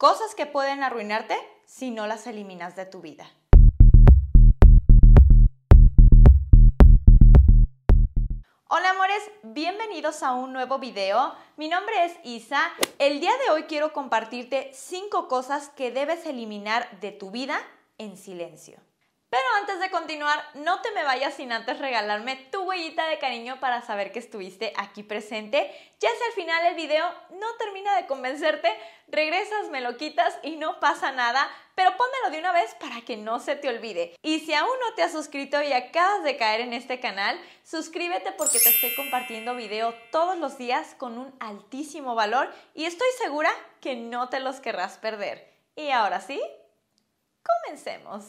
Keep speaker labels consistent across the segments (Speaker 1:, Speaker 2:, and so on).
Speaker 1: Cosas que pueden arruinarte si no las eliminas de tu vida. Hola amores, bienvenidos a un nuevo video. Mi nombre es Isa. El día de hoy quiero compartirte 5 cosas que debes eliminar de tu vida en silencio. Pero antes de continuar, no te me vayas sin antes regalarme tu huellita de cariño para saber que estuviste aquí presente. Ya es el final del video no termina de convencerte, regresas, me lo quitas y no pasa nada, pero pónmelo de una vez para que no se te olvide. Y si aún no te has suscrito y acabas de caer en este canal, suscríbete porque te estoy compartiendo video todos los días con un altísimo valor y estoy segura que no te los querrás perder. Y ahora sí, comencemos.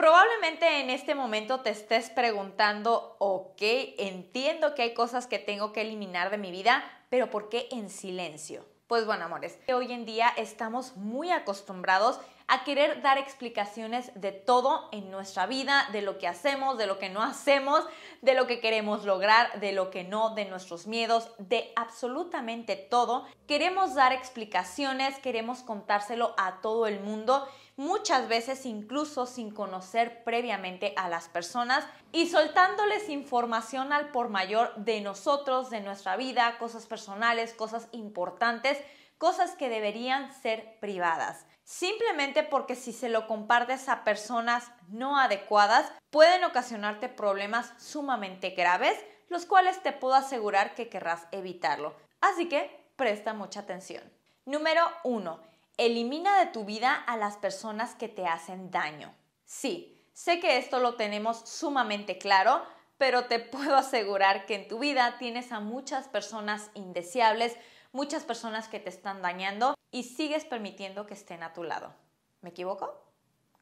Speaker 1: Probablemente en este momento te estés preguntando, ok, entiendo que hay cosas que tengo que eliminar de mi vida, pero ¿por qué en silencio? Pues bueno, amores, hoy en día estamos muy acostumbrados a querer dar explicaciones de todo en nuestra vida, de lo que hacemos, de lo que no hacemos, de lo que queremos lograr, de lo que no, de nuestros miedos, de absolutamente todo. Queremos dar explicaciones, queremos contárselo a todo el mundo muchas veces incluso sin conocer previamente a las personas y soltándoles información al por mayor de nosotros, de nuestra vida, cosas personales, cosas importantes, cosas que deberían ser privadas. Simplemente porque si se lo compartes a personas no adecuadas pueden ocasionarte problemas sumamente graves, los cuales te puedo asegurar que querrás evitarlo. Así que presta mucha atención. Número 1. Elimina de tu vida a las personas que te hacen daño. Sí, sé que esto lo tenemos sumamente claro, pero te puedo asegurar que en tu vida tienes a muchas personas indeseables, muchas personas que te están dañando y sigues permitiendo que estén a tu lado. ¿Me equivoco?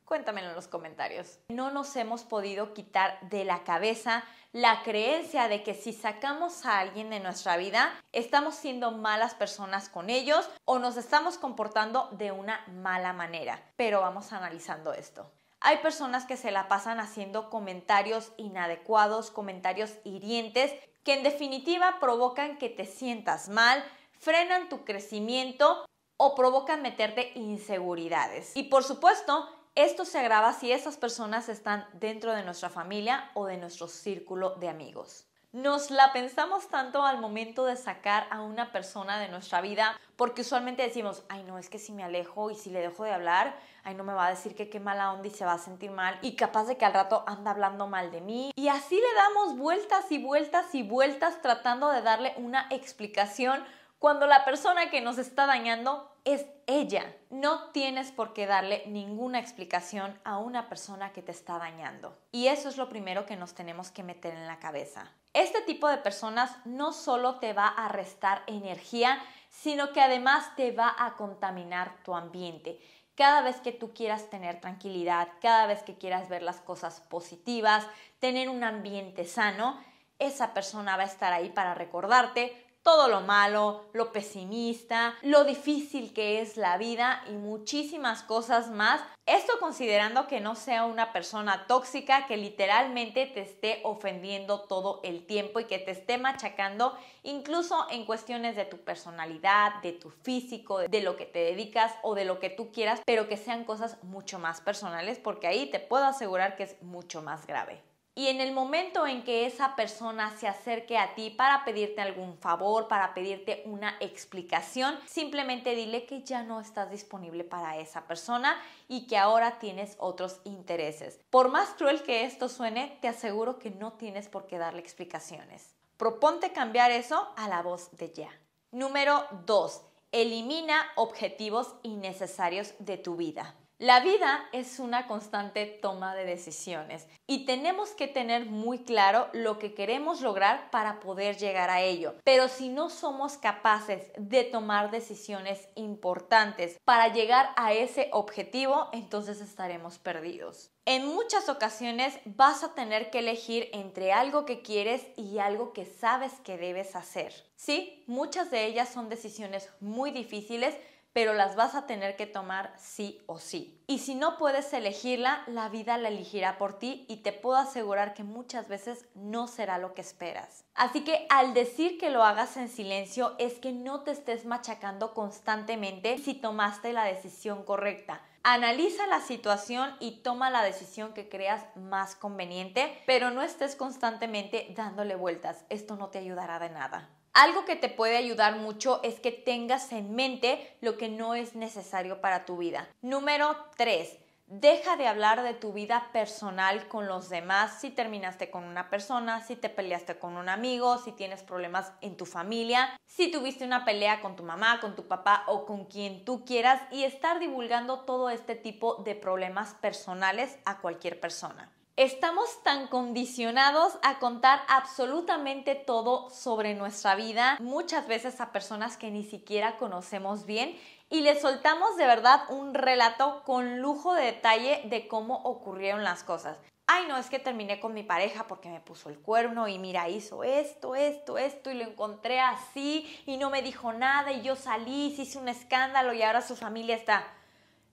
Speaker 1: Cuéntamelo en los comentarios. No nos hemos podido quitar de la cabeza la creencia de que si sacamos a alguien de nuestra vida, estamos siendo malas personas con ellos o nos estamos comportando de una mala manera. Pero vamos analizando esto. Hay personas que se la pasan haciendo comentarios inadecuados, comentarios hirientes, que en definitiva provocan que te sientas mal, frenan tu crecimiento o provocan meterte inseguridades. Y por supuesto, esto se agrava si esas personas están dentro de nuestra familia o de nuestro círculo de amigos. Nos la pensamos tanto al momento de sacar a una persona de nuestra vida porque usualmente decimos, ay no, es que si me alejo y si le dejo de hablar, ay no me va a decir que qué mala onda y se va a sentir mal y capaz de que al rato anda hablando mal de mí. Y así le damos vueltas y vueltas y vueltas tratando de darle una explicación cuando la persona que nos está dañando es ella. No tienes por qué darle ninguna explicación a una persona que te está dañando. Y eso es lo primero que nos tenemos que meter en la cabeza. Este tipo de personas no solo te va a restar energía, sino que además te va a contaminar tu ambiente. Cada vez que tú quieras tener tranquilidad, cada vez que quieras ver las cosas positivas, tener un ambiente sano, esa persona va a estar ahí para recordarte, todo lo malo, lo pesimista, lo difícil que es la vida y muchísimas cosas más. Esto considerando que no sea una persona tóxica que literalmente te esté ofendiendo todo el tiempo y que te esté machacando incluso en cuestiones de tu personalidad, de tu físico, de lo que te dedicas o de lo que tú quieras, pero que sean cosas mucho más personales porque ahí te puedo asegurar que es mucho más grave. Y en el momento en que esa persona se acerque a ti para pedirte algún favor, para pedirte una explicación, simplemente dile que ya no estás disponible para esa persona y que ahora tienes otros intereses. Por más cruel que esto suene, te aseguro que no tienes por qué darle explicaciones. Proponte cambiar eso a la voz de ya. Número 2. Elimina objetivos innecesarios de tu vida. La vida es una constante toma de decisiones y tenemos que tener muy claro lo que queremos lograr para poder llegar a ello. Pero si no somos capaces de tomar decisiones importantes para llegar a ese objetivo, entonces estaremos perdidos. En muchas ocasiones vas a tener que elegir entre algo que quieres y algo que sabes que debes hacer. Sí, muchas de ellas son decisiones muy difíciles pero las vas a tener que tomar sí o sí. Y si no puedes elegirla, la vida la elegirá por ti y te puedo asegurar que muchas veces no será lo que esperas. Así que al decir que lo hagas en silencio es que no te estés machacando constantemente si tomaste la decisión correcta. Analiza la situación y toma la decisión que creas más conveniente, pero no estés constantemente dándole vueltas. Esto no te ayudará de nada. Algo que te puede ayudar mucho es que tengas en mente lo que no es necesario para tu vida. Número 3. Deja de hablar de tu vida personal con los demás si terminaste con una persona, si te peleaste con un amigo, si tienes problemas en tu familia, si tuviste una pelea con tu mamá, con tu papá o con quien tú quieras y estar divulgando todo este tipo de problemas personales a cualquier persona. Estamos tan condicionados a contar absolutamente todo sobre nuestra vida, muchas veces a personas que ni siquiera conocemos bien y les soltamos de verdad un relato con lujo de detalle de cómo ocurrieron las cosas. Ay, no, es que terminé con mi pareja porque me puso el cuerno y mira, hizo esto, esto, esto y lo encontré así y no me dijo nada y yo salí, hice un escándalo y ahora su familia está.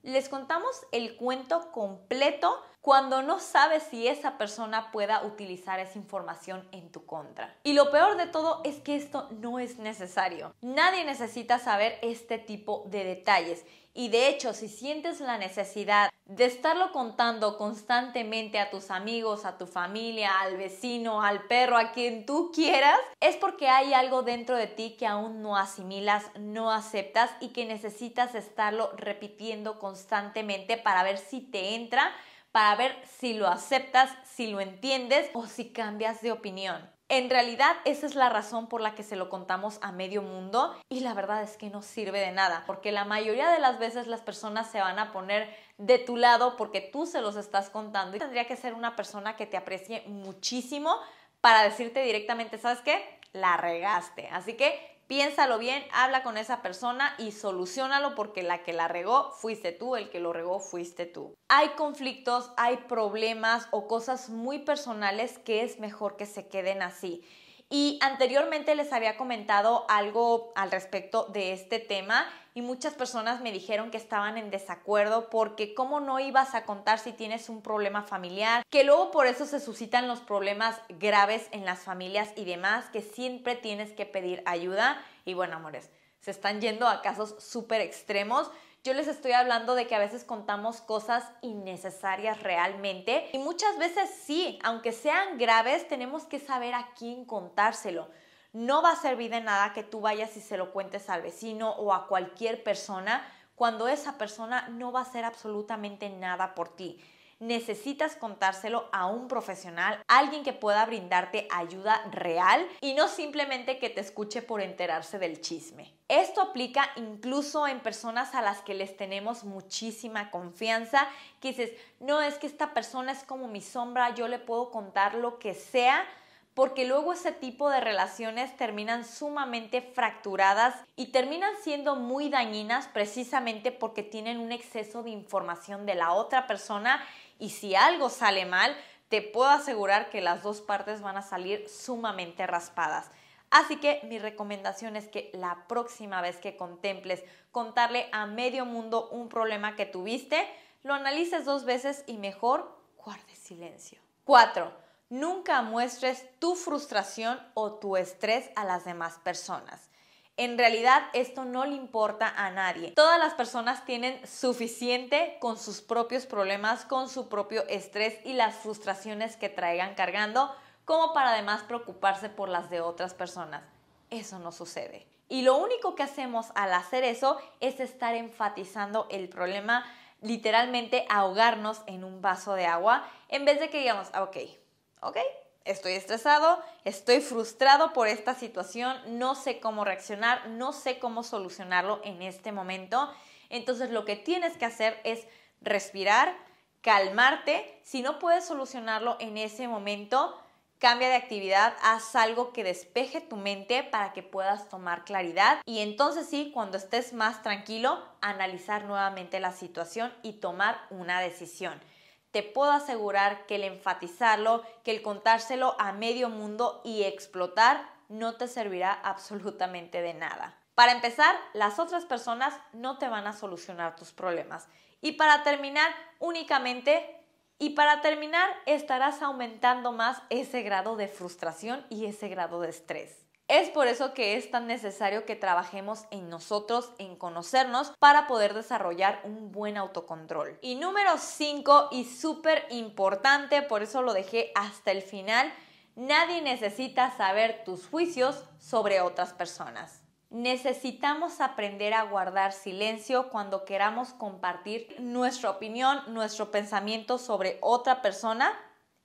Speaker 1: Les contamos el cuento completo cuando no sabes si esa persona pueda utilizar esa información en tu contra. Y lo peor de todo es que esto no es necesario. Nadie necesita saber este tipo de detalles. Y de hecho, si sientes la necesidad de estarlo contando constantemente a tus amigos, a tu familia, al vecino, al perro, a quien tú quieras, es porque hay algo dentro de ti que aún no asimilas, no aceptas y que necesitas estarlo repitiendo constantemente para ver si te entra para ver si lo aceptas, si lo entiendes o si cambias de opinión. En realidad esa es la razón por la que se lo contamos a medio mundo y la verdad es que no sirve de nada, porque la mayoría de las veces las personas se van a poner de tu lado porque tú se los estás contando y tendría que ser una persona que te aprecie muchísimo para decirte directamente, ¿sabes qué? La regaste. Así que piénsalo bien, habla con esa persona y solucionalo porque la que la regó fuiste tú, el que lo regó fuiste tú. Hay conflictos, hay problemas o cosas muy personales que es mejor que se queden así. Y anteriormente les había comentado algo al respecto de este tema y muchas personas me dijeron que estaban en desacuerdo porque cómo no ibas a contar si tienes un problema familiar, que luego por eso se suscitan los problemas graves en las familias y demás, que siempre tienes que pedir ayuda. Y bueno, amores, se están yendo a casos súper extremos yo les estoy hablando de que a veces contamos cosas innecesarias realmente y muchas veces sí, aunque sean graves, tenemos que saber a quién contárselo. No va a servir de nada que tú vayas y se lo cuentes al vecino o a cualquier persona cuando esa persona no va a hacer absolutamente nada por ti necesitas contárselo a un profesional, alguien que pueda brindarte ayuda real y no simplemente que te escuche por enterarse del chisme. Esto aplica incluso en personas a las que les tenemos muchísima confianza, que dices, no es que esta persona es como mi sombra, yo le puedo contar lo que sea porque luego ese tipo de relaciones terminan sumamente fracturadas y terminan siendo muy dañinas precisamente porque tienen un exceso de información de la otra persona y si algo sale mal, te puedo asegurar que las dos partes van a salir sumamente raspadas. Así que mi recomendación es que la próxima vez que contemples contarle a medio mundo un problema que tuviste, lo analices dos veces y mejor guardes silencio. 4. Nunca muestres tu frustración o tu estrés a las demás personas. En realidad esto no le importa a nadie. Todas las personas tienen suficiente con sus propios problemas, con su propio estrés y las frustraciones que traigan cargando, como para además preocuparse por las de otras personas. Eso no sucede. Y lo único que hacemos al hacer eso es estar enfatizando el problema, literalmente ahogarnos en un vaso de agua, en vez de que digamos, ah, ok, ok, estoy estresado, estoy frustrado por esta situación, no sé cómo reaccionar, no sé cómo solucionarlo en este momento. Entonces lo que tienes que hacer es respirar, calmarte. Si no puedes solucionarlo en ese momento, cambia de actividad, haz algo que despeje tu mente para que puedas tomar claridad y entonces sí, cuando estés más tranquilo, analizar nuevamente la situación y tomar una decisión te puedo asegurar que el enfatizarlo, que el contárselo a medio mundo y explotar no te servirá absolutamente de nada. Para empezar, las otras personas no te van a solucionar tus problemas. Y para terminar, únicamente, y para terminar, estarás aumentando más ese grado de frustración y ese grado de estrés. Es por eso que es tan necesario que trabajemos en nosotros, en conocernos, para poder desarrollar un buen autocontrol. Y número 5, y súper importante, por eso lo dejé hasta el final, nadie necesita saber tus juicios sobre otras personas. Necesitamos aprender a guardar silencio cuando queramos compartir nuestra opinión, nuestro pensamiento sobre otra persona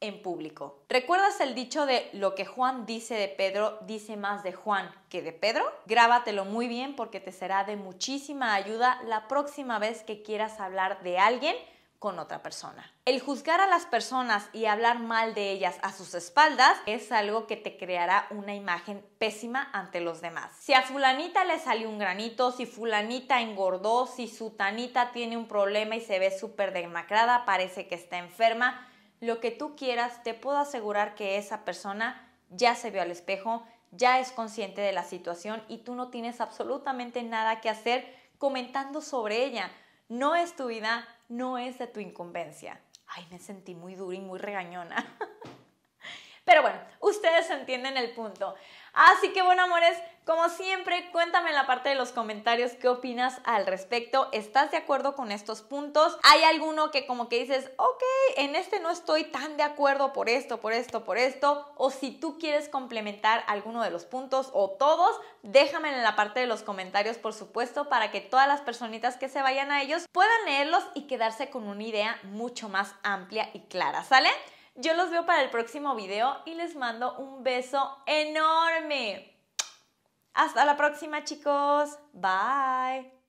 Speaker 1: en público. ¿Recuerdas el dicho de lo que Juan dice de Pedro dice más de Juan que de Pedro? Grábatelo muy bien porque te será de muchísima ayuda la próxima vez que quieras hablar de alguien con otra persona. El juzgar a las personas y hablar mal de ellas a sus espaldas es algo que te creará una imagen pésima ante los demás. Si a fulanita le salió un granito, si fulanita engordó, si su tanita tiene un problema y se ve súper demacrada, parece que está enferma, lo que tú quieras, te puedo asegurar que esa persona ya se vio al espejo, ya es consciente de la situación y tú no tienes absolutamente nada que hacer comentando sobre ella. No es tu vida, no es de tu incumbencia. Ay, me sentí muy dura y muy regañona. Pero bueno, ustedes entienden el punto. Así que bueno, amores, como siempre, cuéntame en la parte de los comentarios qué opinas al respecto. ¿Estás de acuerdo con estos puntos? ¿Hay alguno que como que dices, ok, en este no estoy tan de acuerdo por esto, por esto, por esto? O si tú quieres complementar alguno de los puntos o todos, déjame en la parte de los comentarios, por supuesto, para que todas las personitas que se vayan a ellos puedan leerlos y quedarse con una idea mucho más amplia y clara, ¿sale? Yo los veo para el próximo video y les mando un beso enorme. Hasta la próxima chicos. Bye.